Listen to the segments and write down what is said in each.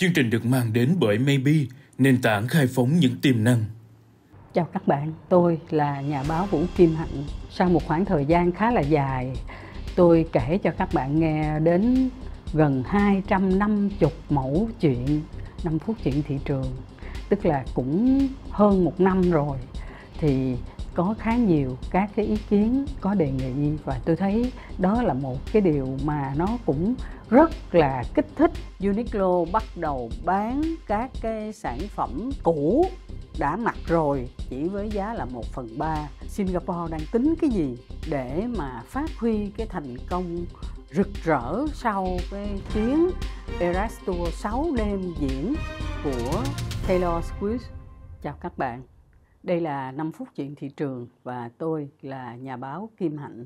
Chương trình được mang đến bởi Maybe, nền tảng khai phóng những tiềm năng. Chào các bạn, tôi là nhà báo Vũ Kim Hạnh. Sau một khoảng thời gian khá là dài, tôi kể cho các bạn nghe đến gần 250 mẫu chuyện 5 phút chuyện thị trường tức là cũng hơn một năm rồi thì có khá nhiều các cái ý kiến có đề nghị và tôi thấy đó là một cái điều mà nó cũng rất là kích thích Uniqlo bắt đầu bán các cái sản phẩm cũ đã mặc rồi chỉ với giá là 1 phần 3 Singapore đang tính cái gì để mà phát huy cái thành công rực rỡ sau cái chuyến Eras Tour 6 đêm diễn của Taylor Swift Chào các bạn đây là 5 phút chuyện thị trường và tôi là nhà báo Kim Hạnh.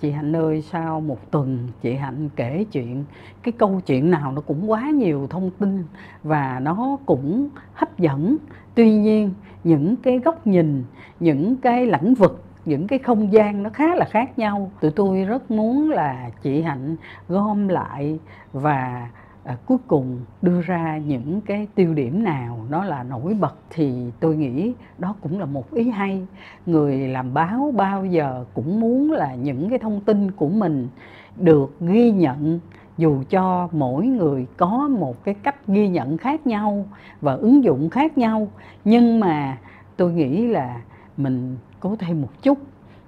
Chị Hạnh ơi, sau một tuần chị Hạnh kể chuyện, cái câu chuyện nào nó cũng quá nhiều thông tin và nó cũng hấp dẫn. Tuy nhiên, những cái góc nhìn, những cái lãnh vực những cái không gian nó khá là khác nhau tụi tôi rất muốn là chị hạnh gom lại và à, cuối cùng đưa ra những cái tiêu điểm nào nó là nổi bật thì tôi nghĩ đó cũng là một ý hay người làm báo bao giờ cũng muốn là những cái thông tin của mình được ghi nhận dù cho mỗi người có một cái cách ghi nhận khác nhau và ứng dụng khác nhau nhưng mà tôi nghĩ là mình cố thêm một chút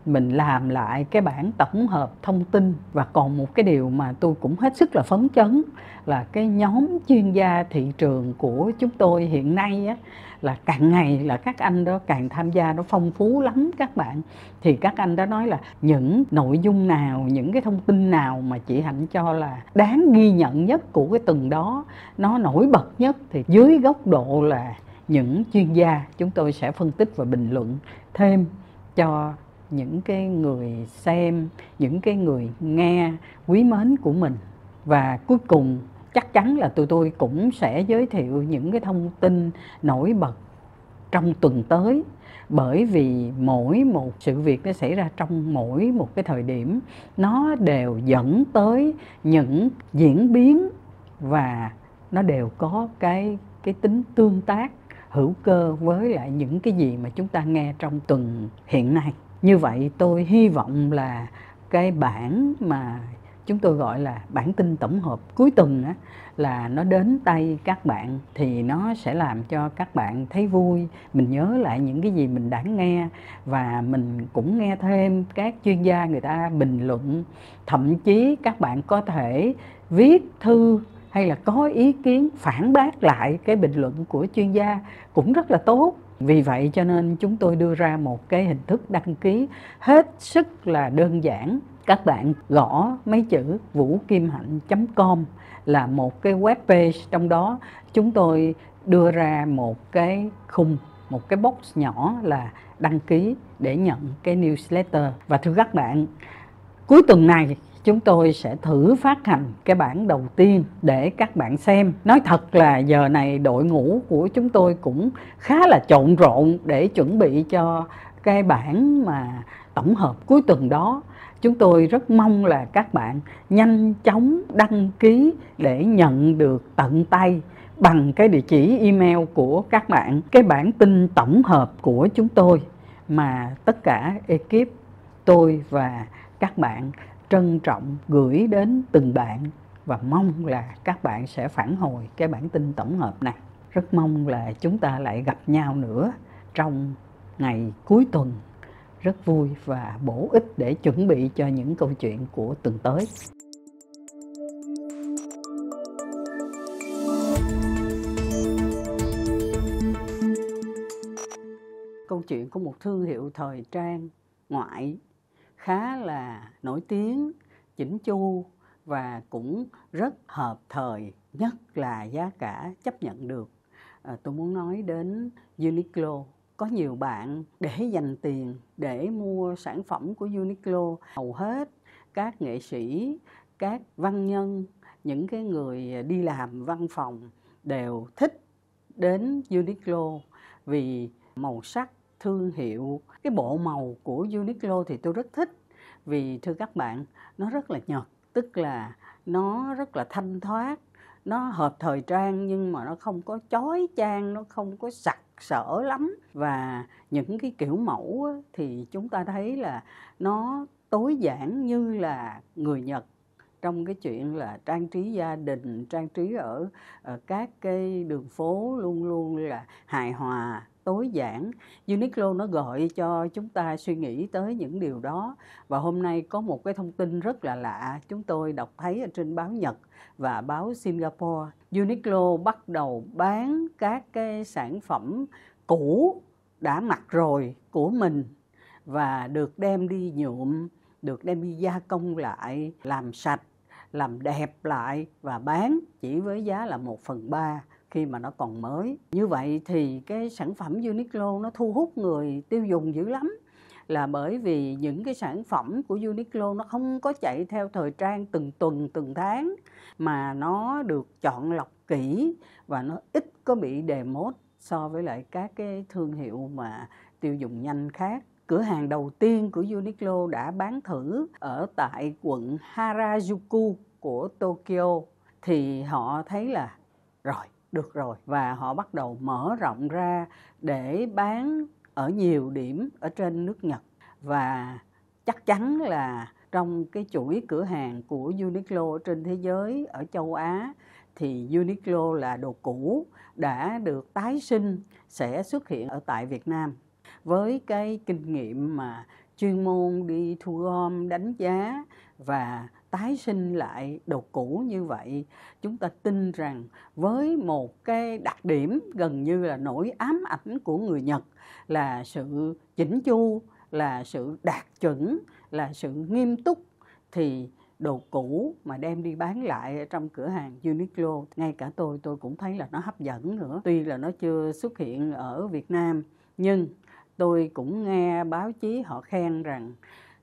mình làm lại cái bản tổng hợp thông tin và còn một cái điều mà tôi cũng hết sức là phấn chấn là cái nhóm chuyên gia thị trường của chúng tôi hiện nay á, là càng ngày là các anh đó càng tham gia nó phong phú lắm các bạn thì các anh đã nói là những nội dung nào những cái thông tin nào mà chị hạnh cho là đáng ghi nhận nhất của cái tuần đó nó nổi bật nhất thì dưới góc độ là những chuyên gia chúng tôi sẽ phân tích và bình luận thêm cho những cái người xem những cái người nghe quý mến của mình và cuối cùng chắc chắn là tụi tôi cũng sẽ giới thiệu những cái thông tin nổi bật trong tuần tới bởi vì mỗi một sự việc nó xảy ra trong mỗi một cái thời điểm nó đều dẫn tới những diễn biến và nó đều có cái cái tính tương tác hữu cơ với lại những cái gì mà chúng ta nghe trong tuần hiện nay như vậy tôi hy vọng là cái bản mà chúng tôi gọi là bản tin tổng hợp cuối tuần á, là nó đến tay các bạn thì nó sẽ làm cho các bạn thấy vui mình nhớ lại những cái gì mình đã nghe và mình cũng nghe thêm các chuyên gia người ta bình luận thậm chí các bạn có thể viết thư hay là có ý kiến phản bác lại cái bình luận của chuyên gia cũng rất là tốt vì vậy cho nên chúng tôi đưa ra một cái hình thức đăng ký hết sức là đơn giản các bạn gõ mấy chữ vũ kim hạnh com là một cái web page trong đó chúng tôi đưa ra một cái khung một cái box nhỏ là đăng ký để nhận cái newsletter và thưa các bạn cuối tuần này chúng tôi sẽ thử phát hành cái bản đầu tiên để các bạn xem nói thật là giờ này đội ngũ của chúng tôi cũng khá là trộn rộn để chuẩn bị cho cái bản mà tổng hợp cuối tuần đó chúng tôi rất mong là các bạn nhanh chóng đăng ký để nhận được tận tay bằng cái địa chỉ email của các bạn cái bản tin tổng hợp của chúng tôi mà tất cả ekip tôi và các bạn trân trọng gửi đến từng bạn và mong là các bạn sẽ phản hồi cái bản tin tổng hợp này rất mong là chúng ta lại gặp nhau nữa trong ngày cuối tuần rất vui và bổ ích để chuẩn bị cho những câu chuyện của tuần tới câu chuyện của một thương hiệu thời trang ngoại khá là nổi tiếng chỉnh chu và cũng rất hợp thời nhất là giá cả chấp nhận được à, tôi muốn nói đến Uniqlo có nhiều bạn để dành tiền để mua sản phẩm của Uniqlo hầu hết các nghệ sĩ các văn nhân những cái người đi làm văn phòng đều thích đến Uniqlo vì màu sắc thương hiệu cái bộ màu của Uniqlo thì tôi rất thích vì thưa các bạn nó rất là nhật tức là nó rất là thanh thoát nó hợp thời trang nhưng mà nó không có chói chang nó không có sặc sỡ lắm và những cái kiểu mẫu thì chúng ta thấy là nó tối giản như là người nhật trong cái chuyện là trang trí gia đình trang trí ở, các cái đường phố luôn luôn là hài hòa tối giản Uniqlo nó gợi cho chúng ta suy nghĩ tới những điều đó và hôm nay có một cái thông tin rất là lạ chúng tôi đọc thấy ở trên báo Nhật và báo Singapore Uniqlo bắt đầu bán các cái sản phẩm cũ đã mặc rồi của mình và được đem đi nhuộm được đem đi gia công lại làm sạch làm đẹp lại và bán chỉ với giá là 1 phần 3 khi mà nó còn mới. Như vậy thì cái sản phẩm Uniqlo nó thu hút người tiêu dùng dữ lắm là bởi vì những cái sản phẩm của Uniqlo nó không có chạy theo thời trang từng tuần từng tháng mà nó được chọn lọc kỹ và nó ít có bị đề mốt so với lại các cái thương hiệu mà tiêu dùng nhanh khác cửa hàng đầu tiên của Uniqlo đã bán thử ở tại quận Harajuku của Tokyo thì họ thấy là rồi được rồi và họ bắt đầu mở rộng ra để bán ở nhiều điểm ở trên nước Nhật và chắc chắn là trong cái chuỗi cửa hàng của Uniqlo trên thế giới ở châu Á thì Uniqlo là đồ cũ đã được tái sinh sẽ xuất hiện ở tại Việt Nam với cái kinh nghiệm mà chuyên môn đi thu gom đánh giá và tái sinh lại đồ cũ như vậy chúng ta tin rằng với một cái đặc điểm gần như là nỗi ám ảnh của người nhật là sự chỉnh chu là sự đạt chuẩn là sự nghiêm túc thì đồ cũ mà đem đi bán lại trong cửa hàng Uniqlo ngay cả tôi tôi cũng thấy là nó hấp dẫn nữa tuy là nó chưa xuất hiện ở Việt Nam nhưng tôi cũng nghe báo chí họ khen rằng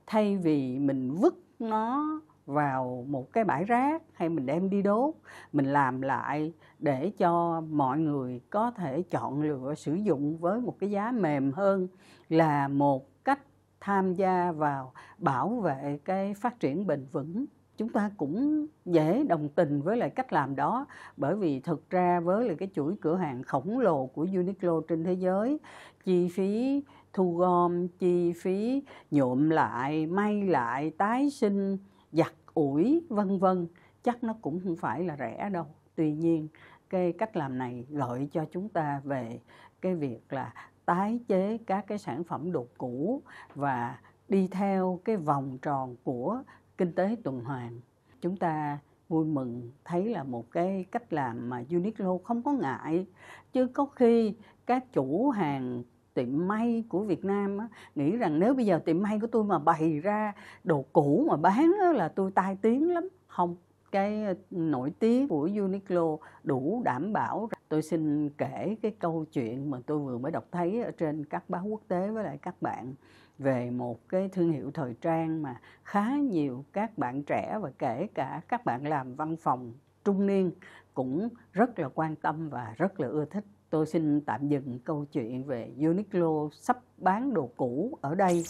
thay vì mình vứt nó vào một cái bãi rác hay mình đem đi đốt mình làm lại để cho mọi người có thể chọn lựa sử dụng với một cái giá mềm hơn là một cách tham gia vào bảo vệ cái phát triển bền vững chúng ta cũng dễ đồng tình với lại cách làm đó bởi vì thực ra với lại cái chuỗi cửa hàng khổng lồ của Uniqlo trên thế giới chi phí thu gom chi phí nhuộm lại may lại tái sinh giặt ủi vân vân chắc nó cũng không phải là rẻ đâu tuy nhiên cái cách làm này gợi cho chúng ta về cái việc là tái chế các cái sản phẩm đồ cũ và đi theo cái vòng tròn của kinh tế tuần hoàn chúng ta vui mừng thấy là một cái cách làm mà Uniqlo không có ngại chứ có khi các chủ hàng tiệm may của Việt Nam á, nghĩ rằng nếu bây giờ tiệm may của tôi mà bày ra đồ cũ mà bán á, là tôi tai tiếng lắm không cái ờ, nổi tiếng của Uniqlo đủ đảm bảo tôi xin kể cái câu chuyện mà tôi vừa mới đọc thấy ở trên các báo quốc tế với lại các bạn về một cái thương hiệu thời trang mà khá nhiều các bạn trẻ và kể cả các bạn làm văn phòng trung niên cũng rất là quan tâm và rất là ưa thích tôi xin tạm dừng câu chuyện về Uniqlo sắp bán đồ cũ ở đây.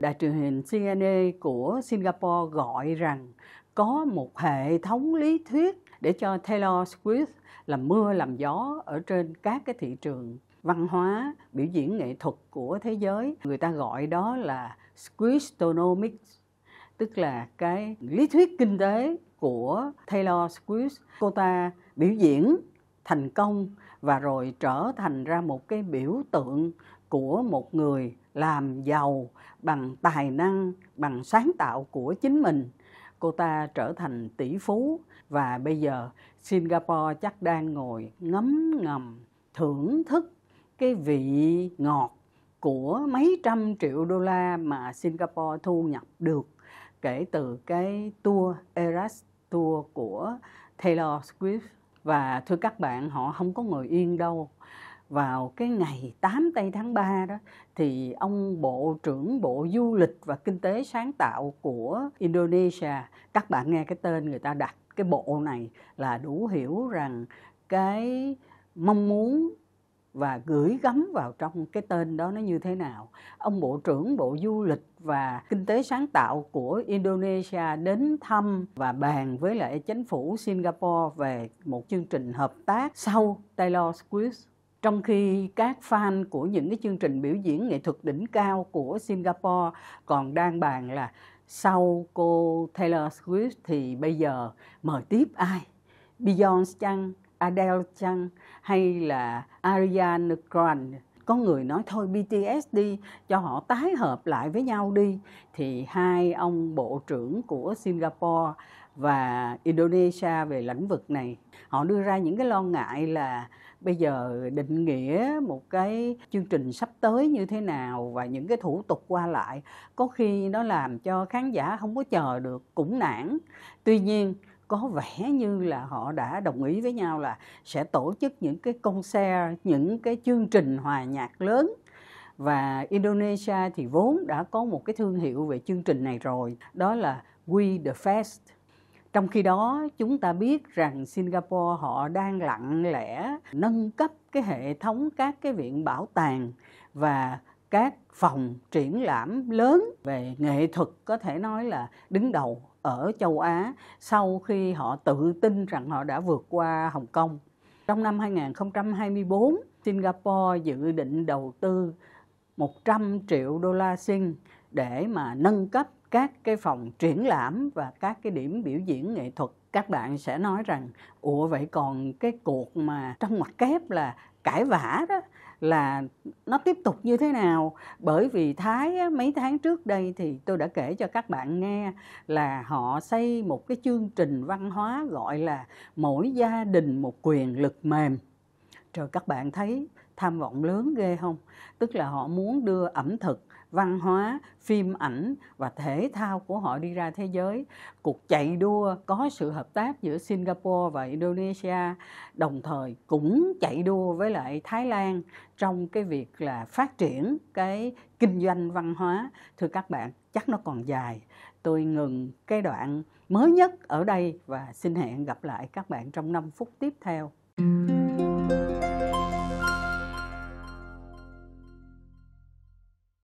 Đài truyền hình CNA của Singapore gọi rằng có một hệ thống lý thuyết để cho Taylor Swift làm mưa làm gió ở trên các cái thị trường văn hóa biểu diễn nghệ thuật của thế giới người ta gọi đó là Squistonomics tức là cái lý thuyết kinh tế của Taylor Swift cô ta biểu diễn thành công và rồi trở thành ra một cái biểu tượng của một người làm giàu bằng tài năng bằng sáng tạo của chính mình cô ta trở thành tỷ phú và bây giờ Singapore chắc đang ngồi ngấm ngầm thưởng thức cái vị ngọt của mấy trăm triệu đô la mà Singapore thu nhập được kể từ cái tour Eras tour của Taylor Swift và thưa các bạn họ không có ngồi yên đâu vào cái ngày 8 tây tháng 3 đó thì ông bộ trưởng bộ du lịch và kinh tế sáng tạo của Indonesia các bạn nghe cái tên người ta đặt cái bộ này là đủ hiểu rằng cái mong muốn và gửi gắm vào trong cái tên đó nó như thế nào. Ông Bộ trưởng Bộ Du lịch và Kinh tế sáng tạo của Indonesia đến thăm và bàn với lại chính phủ Singapore về một chương trình hợp tác sau Taylor Swift trong khi các fan của những cái chương trình biểu diễn nghệ thuật đỉnh cao của Singapore còn đang bàn là sau cô Taylor Swift thì bây giờ mời tiếp ai? Beyonce chăng? Adele chăng? hay là Ariana Grande có người nói thôi BTS đi cho họ tái hợp lại với nhau đi thì hai ông bộ trưởng của Singapore và Indonesia về lĩnh vực này họ đưa ra những cái lo ngại là bây giờ định nghĩa một cái chương trình sắp tới như thế nào và những cái thủ tục qua lại có khi nó làm cho khán giả không có chờ được cũng nản tuy nhiên có vẻ như là họ đã đồng ý với nhau là sẽ tổ chức những cái concert, những cái chương trình hòa nhạc lớn và Indonesia thì vốn đã có một cái thương hiệu về chương trình này rồi, đó là We the Fest. Trong khi đó, chúng ta biết rằng Singapore họ đang lặng lẽ nâng cấp cái hệ thống các cái viện bảo tàng và các phòng triển lãm lớn về nghệ thuật có thể nói là đứng đầu ở châu Á sau khi họ tự tin rằng họ đã vượt qua Hồng Kông. Trong năm 2024, Singapore dự định đầu tư 100 triệu đô la Sing để mà nâng cấp các cái phòng triển lãm và các cái điểm biểu diễn nghệ thuật các bạn sẽ nói rằng ủa vậy còn cái cuộc mà trong mặt kép là cãi vã đó là nó tiếp tục như thế nào bởi vì Thái mấy tháng trước đây thì tôi đã kể cho các bạn nghe là họ xây một cái chương trình văn hóa gọi là mỗi gia đình một quyền lực mềm rồi các bạn thấy tham vọng lớn ghê không tức là họ muốn đưa ẩm thực văn hóa phim ảnh và thể thao của họ đi ra thế giới cuộc chạy đua có sự hợp tác giữa singapore và indonesia đồng thời cũng chạy đua với lại thái lan trong cái việc là phát triển cái kinh doanh văn hóa thưa các bạn chắc nó còn dài tôi ngừng cái đoạn mới nhất ở đây và xin hẹn gặp lại các bạn trong 5 phút tiếp theo